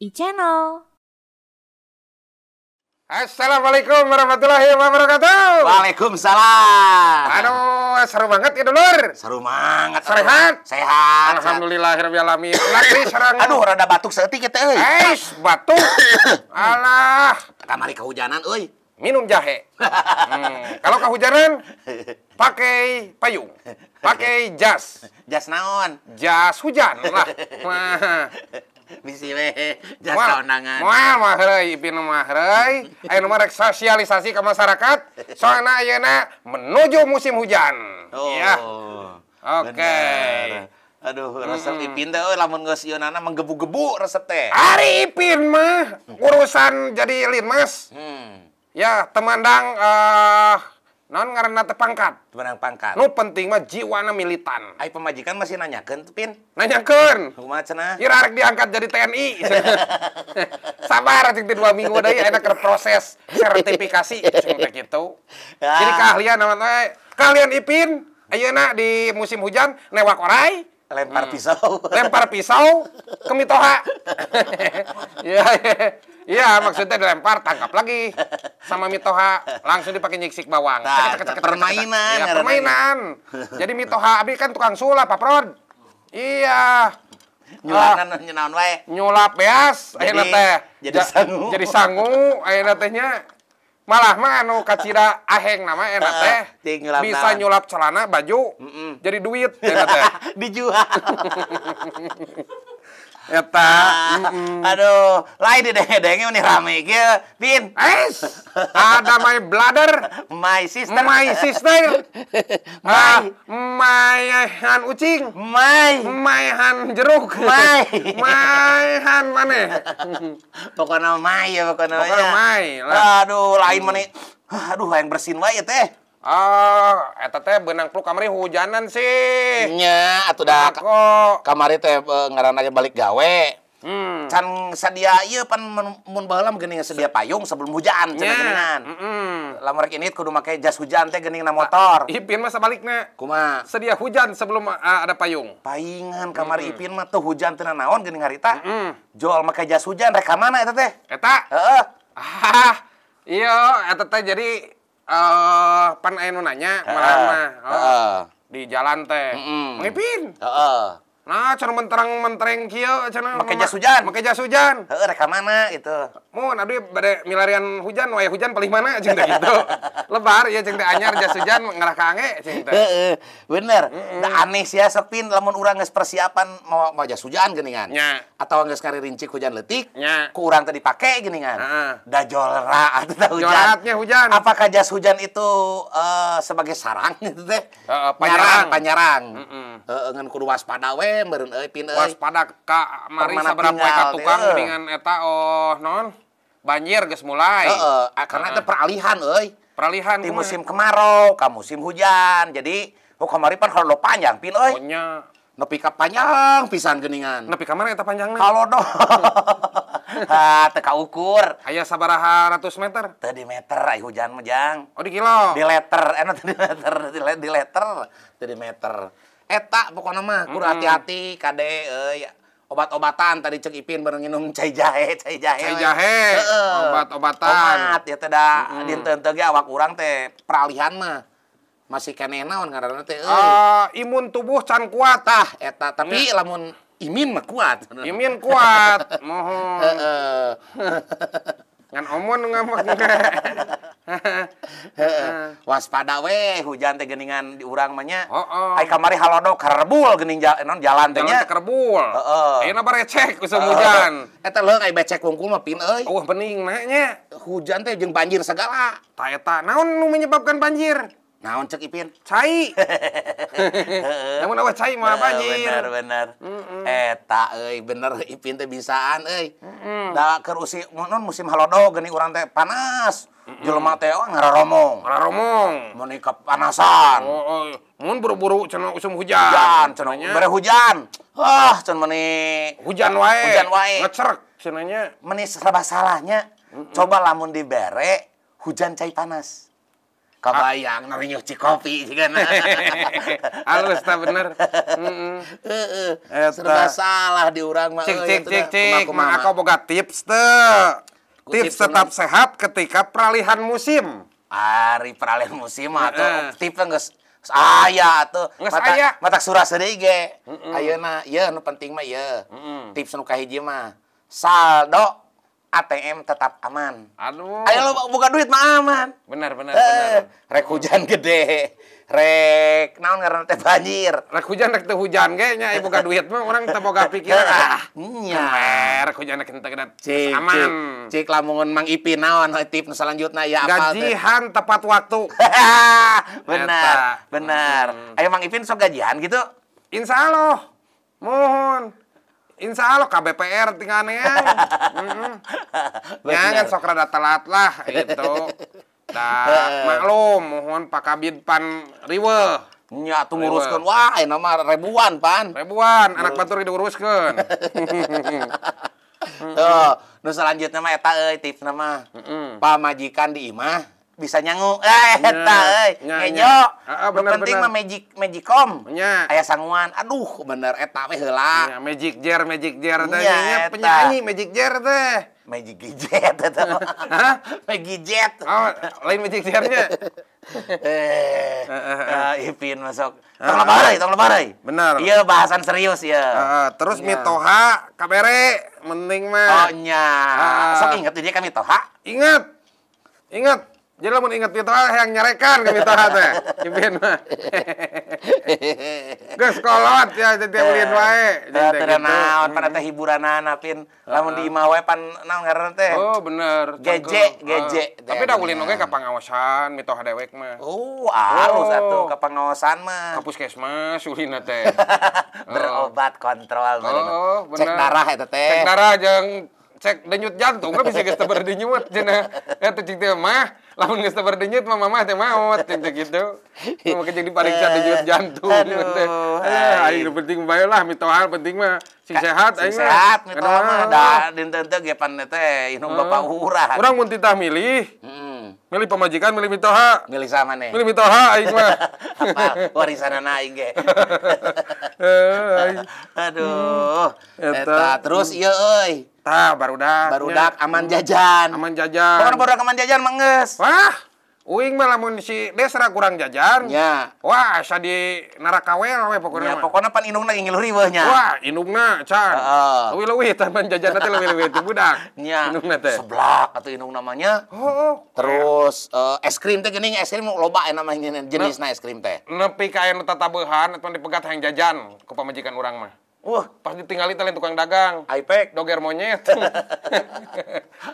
e-channel. Assalamualaikum warahmatullahi wabarakatuh. Waalaikumsalam. Aduh, seru banget ya dulur. Seru banget. Sehat. Sehat. Alhamdulillahirobbilalamin. Lagi serang. Aduh, rada batuk seti kita Eh batuk. Alah. Kamari kehujanan euy. Minum jahe. Hmm, kalau kehujanan pakai payung, pakai jas. Jas naon? Jas hujan lah bisi we jasa onangan moal mah heureuy ipin mah heureuy ayeuna mah rek sosialisasi ke masyarakat soalnya ayeuna menuju musim hujan oh ya. oke okay. Aduh, resep hmm. Ipin teh euy lamun geus ieunana menggebu-gebu resep teh. Ari Ipin mah urusan jadi linmas. Hmm. Ya, temandang eh uh, Non karena tepangkat. Benang pangkat. Nu penting mah jiwana militan. Ayo pemajikan masih nanyakan tuh, Pin. Nanyakan. rumah sana? Ieu rarek diangkat jadi TNI. Sabar cing dua minggu deui enak ke proses sertifikasi cing teh kitu. Jadi keahlian namanya kalian Ipin ayo nak di musim hujan newak orai lempar hmm. pisau. lempar pisau kemitoha. Iya. iya. Iya, maksudnya dilempar, tangkap lagi sama Mitoha, langsung dipakai nyiksik bawang. Nah, permainan. Iya, ya, ya. permainan. Jadi Mitoha abi kan tukang sulap, Pak Prod. Iya. Nyulakan uh, nyenaon wae. Nyulap beas ayeuna teh. Jadi sangu. Jadi sangu ayeuna tehnya malah mah anu kacira aheng nama enak eh, teh bisa nyulap celana baju mm -mm. jadi duit enak teh dijual eta ah, aduh lain di denge-denge meni rame gitu. pin es ada my brother my sister my sister my ah, my han ucing my my han jeruk my my han mane pokoknya my ya pokoknya pokoknya ya. my aduh lain mana? aduh yang bersin wae ya, teh Ah, eta teh benang peluk kamari hujanan sih. Nya, atuh dah ka kamari teh eh, ngaranna balik gawe. Hmm. Can sedia ieu pan mun baheula geuning sedia payung sebelum hujan cenah geuningan. Heeh. Lamun rek ini kudu make jas hujan teh geuningan motor. Ah, ipin mah sebaliknya. Kumaha? Sedia hujan sebelum uh, ada payung. Paingan kamari Ipin mah tuh hujan teu naon geuning harita. Heeh. Joal make jas hujan rek ka mana eta teh? Eta? Heeh. Ah. Iya, eta teh jadi uh, pan aya nu nanya malah ah, mah uh. di jalan teh mm -mm. ngipin heeh ah, uh -uh. Nah, cara menterang mentereng kio, cara pakai jas hujan, pakai jas hujan. Heeh, reka mana gitu. Mun aduh bade milarian hujan, wayah hujan paling mana aja teh gitu. Lebar ya jeung teh anyar jas hujan ngarah ka ange jeung teh. Heeh, bener. Mm aneh sih ya sepin lamun urang geus persiapan mau mau jas hujan geuningan. Nya. Atawa geus rinci rincik hujan letik, Nya. ku urang teh dipake geuningan. Heeh. Da jolra atuh hujan. Joratnya hujan. Apakah jas hujan itu uh, sebagai sarang gitu teh? Heeh, uh, ngan kudu waspada we meureun euy pin euy. Waspada ka mari sabaraha poe ka tukang mendingan eta oh non banjir geus mulai. Heeh, karena itu peralihan euy. Peralihan di iya. musim kemarau ka musim hujan. Jadi oh kemarin pan kalau panjang pin euy. Punya, nepi ka panjang pisan geningan. Nepi ka mana eta panjangna? Kalau doh. ha teka ukur. Aya sabaraha ratus meter? Teu di meter ai hujan mejang. Oh di kilo. Di letter, eh no, di letter, di letter, teu di meter eta pokoknya mah kudu hati-hati kade e, obat-obatan tadi cek Ipin bareng minum cai jahe cai jahe cai jahe obat-obatan obat ya teh da mm. dinten teh awak urang teh peralihan mah masih kene naon ngaranna teh uh, imun tubuh can kuat tah eta tapi iya. lamun imin mah kuat imin kuat mohon o ngomong waspada we hujan tehingan di urang menya kamari Halbuljal jalankerbul hujan banjir segala Taeta namunon menyebabkan banjir Naon cek Ipin? Cai. Namun awas cai mah banjir. Bener bener. benar Eh, tak, euy bener Ipin teh bisaan euy. Mm -mm. Da keur non musim halodo geni urang teh panas. Mm -mm. Jelema teh oh, ngararomong. Ngararomong. Mun kepanasan. panasan. Oh, oh, iya. Mun buru-buru cenah usum hujan. Hujan cenah bere hujan. Ah, can meni hujan wae. Hujan wae. Ngecerek cenahnya. Meni serba salahnya. Coba lamun dibere hujan cai panas kebayang nari nyuci kopi kan halus tak bener ya, serba salah di orang mah cik cik cik cik nah, aku boga tips teh nah, tips tetap sehat ketika peralihan musim Hari peralihan musim atau ah, tipe nggak saya tuh mata, mata surah sedih ge ayo na ya nu penting mah ya tips nu kahiji saldo ATM tetap aman. Aduh. Ayo lo buka duit mah aman. Benar benar eh, benar. Rek hujan gede. Rek naon karena teh banjir. Rek hujan rek teh hujan kayaknya ibu buka duit mah orang teh boga pikiran. Eh, ah, nya. Rek hujan rek teh gede cik, aman. Cik, cik lamun Mang Ipin naon tip selanjutnya ya apa Gajihan tepat waktu. benar, benar. Ayo Mang Ipin sok gajian gitu. Insya Allah. Mohon. Insya Allah KBPR tinggal nih ya kan sok rada telat lah itu. Nah, maklum, mohon Pak Kabid Pan Riwe. Nya tuh nguruskan, wah ini nama ribuan pan. Ribuan, anak batur diuruskan. Tuh, nusa selanjutnya mah eta euy tips nama. Pak Majikan Pamajikan di imah bisa nyangu eh eta iya. euy eh. iya, iya. ngenyo ah, ah, penting mah magic magicom nya aya sanguan aduh bener eta we heula magic jer magic jer teh nya penyanyi magic jer teh magic gadget eta hah magic jet oh lain magic jernya eh, eh, eh ya, ipin masuk ah, tong lebarai tong lebarai bener iya bahasan serius ya terus mitoha kabere penting mah oh nya sok inget dia kan mitoha ingat ingat jadi lamun inget Mitra ah, yang nyerekan ke Mitra teh. cipin, mah. Geus kolot ya jadi ulin eh, wae. Jadi eh, gitu. naon hmm. pada teh hiburanana pin. Ah. Lamun di imah wae pan naon ngaran teh. Oh bener. Geje geje. Ah. Tapi dah ulin oge ka pangaosan mitoh dewek mah. Oh alus satu oh. ka pangaosan mah. Ka puskesmas ulina teh. Berobat kontrol. Oh, oh bener. Cek darah eta teh. Cek darah jeung cek denyut jantung kan bisa kita berdenyut jenah ya eta mah lamun kita berdenyut mama gitu. mah mamah teh maot gitu mau kitu di paling dipariksa denyut jantung gitu teh eh, aing penting bae lah mitohal penting mah si sehat aing sehat mitohal mah ada dinten teh gepan teh inung bapak ah. urah urang mun titah milih milih pemajikan milih mitoha milih sama nih milih mitoha aing mah warisan anak aing ge eh, aduh hmm. eta terus ieu iya, oi. Tah, dak hmm, baru dak aman jajan. Aman jajan. Pokoknya barudak aman jajan mengges. Wah, uing mah lamun si Desra kurang jajan. Ya. Wah, asa di neraka we pokoknya. Ya, pokoknya pan indungna ingil heuri weh nya. Wah, indungna can. Heeh. Uh, Leuwih-leuwih taman jajan teh leuwih-leuwih teh budak. Nya. Indungna teh. Seblak atau indung namanya. Oh. Terus uh, es krim teh geuning es krim loba enak namanya jenisna es krim teh. Nepi ka anu tatabehan atau dipegat hayang jajan ku pamajikan urang mah. Wah, pas ditinggalin talen tukang dagang. Ipek Doger monyet.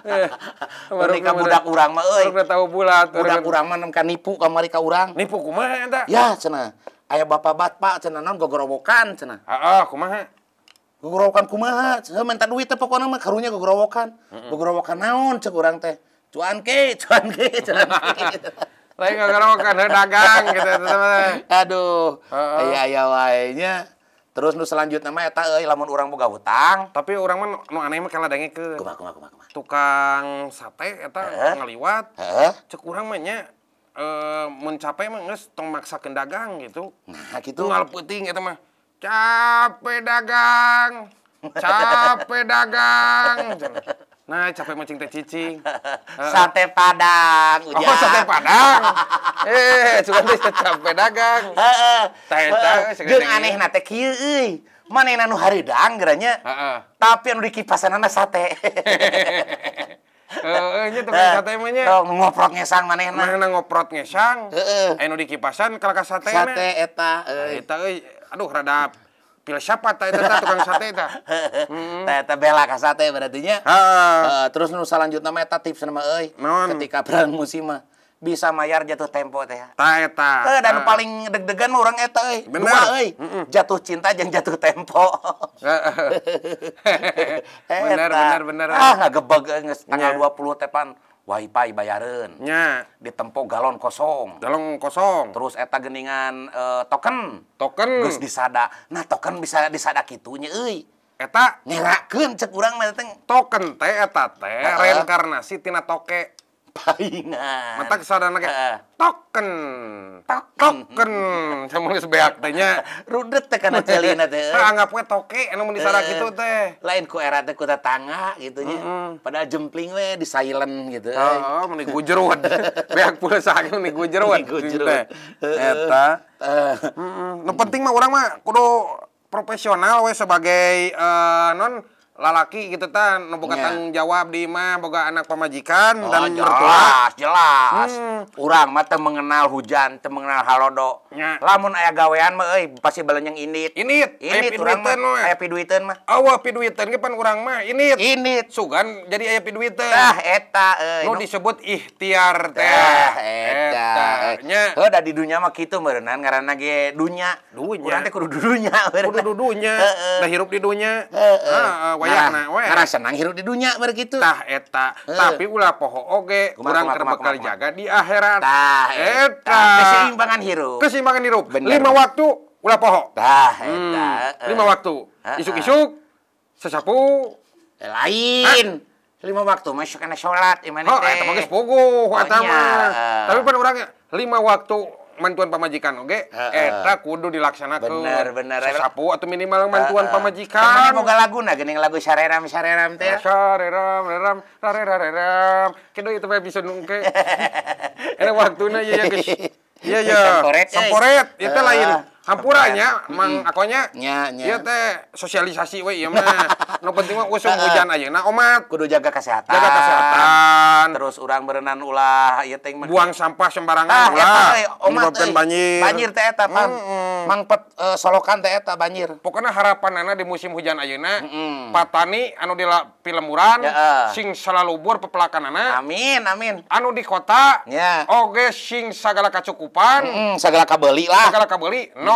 Eh, baru ka budak urang mah euy. Udah tahu bulat. Budak urang mah nemkan nipu kamari ka urang. Nipu kumaha eta? Ya, cenah. Aya bapak bapak cenah naon gogorowokan cenah. Heeh, ah, ah, kumaha? Gogorowokan kumaha? Heuh minta duit teh pokona mah karunya gogorowokan. Gogorowokan naon cek urang teh? Cuan ke, cuan ke, cuan ke. Lain gogorowokan dagang gitu Aduh, aya-aya ah, wae nya terus nu selanjutnya mah eta euy lamun urang boga hutang tapi urang mah nu aneh mah kala dange ke kumaha kumaha kumaha tukang sate eta eh? ngaliwat heeh cek urang mah nya eh, mencapai mah geus tong maksakeun dagang gitu nah gitu Tunggal peuting eta mah capek dagang capek dagang Nah, capek mancing teh cicing. sate padang, ujang. Oh, sate padang. eh, cuma teh capek dagang. Heeh. Teh teh. Jeung aneh na teh kieu euy. Manehna nu hareudang geranya. Heeh. Tapi anu dikipasanana sate. Heeh, nya tukang nah, sate mah nya. Tong ngoprot ngesang manehna. Manehna ngoprot ngesang. Heeh. Anu dikipasan kalaka sate Sate eta nah, euy. Eta euy. Aduh, rada pilih siapa ta eta tukang sate itu hmm. ta eta bela ka sate berarti nya uh, eh, terus nu salanjut nama eta tips nama euy ketika berang musim bisa mayar jatuh tempo teh ta eta eh, dan paling deg-degan orang eta euy dua euy jatuh cinta jangan jatuh tempo eh, eh. bener bener bener ah gebeg geus iya. dua puluh tepan wifi di ditempo galon kosong galon kosong terus eta geningan e, token token terus disada nah token bisa disada kitunya euy eta nyerakan cek kurang mah token teh eta teh reinkarnasi tina toke paingan. Mata kesadaran lagi. Token. Token. Token. Sama geus beak teh Rudet teh kana celina teh. Anggap we toke anu mun disara gitu teh. Lain ku era teh tetangga gitu nya. Mm. Padahal jempling we di silent gitu. Heeh, oh, oh mun digujrut. beak pula sakit meni digujrut. Eta. Heeh. penting mah orang mah kudu profesional we sebagai eh, non lalaki gitu tan nopo boga yeah. tanggung jawab di mah boga anak pemajikan oh, dan jelas mertua. jelas hmm. urang mah teu mengenal hujan teu mengenal halodo yeah. lamun aya gawean mah euy pasti balenyang indit indit indit urang mah aya piduiteun mah awah piduiteun ge pan urang mah indit indit sugan jadi aya piduiteun tah eta euy nu disebut ikhtiar teh tah eta nya heuh di dunia mah kitu meureunana ngaranna ge dunya dunya urang teh kudu dunya kudu dunya da hirup di dunya heeh koyak karena senang hirup di dunia gitu. Tah eta tapi ulah poho oge kurang terbekal jaga di akhirat keseimbangan hirup keseimbangan hirup Bener. lima waktu ulah poho tah hmm. lima waktu isuk-isuk sesapu eh, lain Hah? lima waktu masuk kena sholat iman. oh, teh. Oh, eta mah Tapi pada orangnya lima waktu mantuan pemajikan oke okay? eta kudu dilaksanakan bener benar sapu atau minimal mantuan Mau boga lagu nah gening lagu sareram sareram teh eh, sareram reram rare rareram kido itu bae bisa nungke ini waktunya ya ya guys iya ya samporet itu lain Hampuranya, mang akonya, nya, nya. Iya teh sosialisasi we iya mah. nu penting mah usum hujan aja. Nah omat. Kudu jaga kesehatan. Jaga kesehatan. Terus orang berenang ulah, iya teh. Buang sampah sembarangan ah, ulah. Nah, eh, omat banjir. Banjir teh eta pam. Mm -mm. Mangpet uh, solokan teh eta banjir. Pokoknya harapan harapanana di musim hujan aja, mm -mm. patani anu di pilemuran ya, uh. sing salalubur pepelakanana. Amin, amin. Anu di kota, ya. oge sing segala kacukupan. Mm -mm, sagala lah. Segala kabeli. No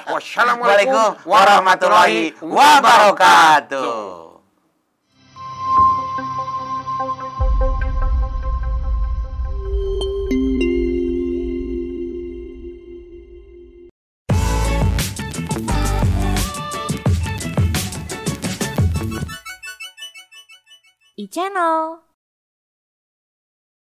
Wassalamualaikum warahmatullahi wabarakatuh. channel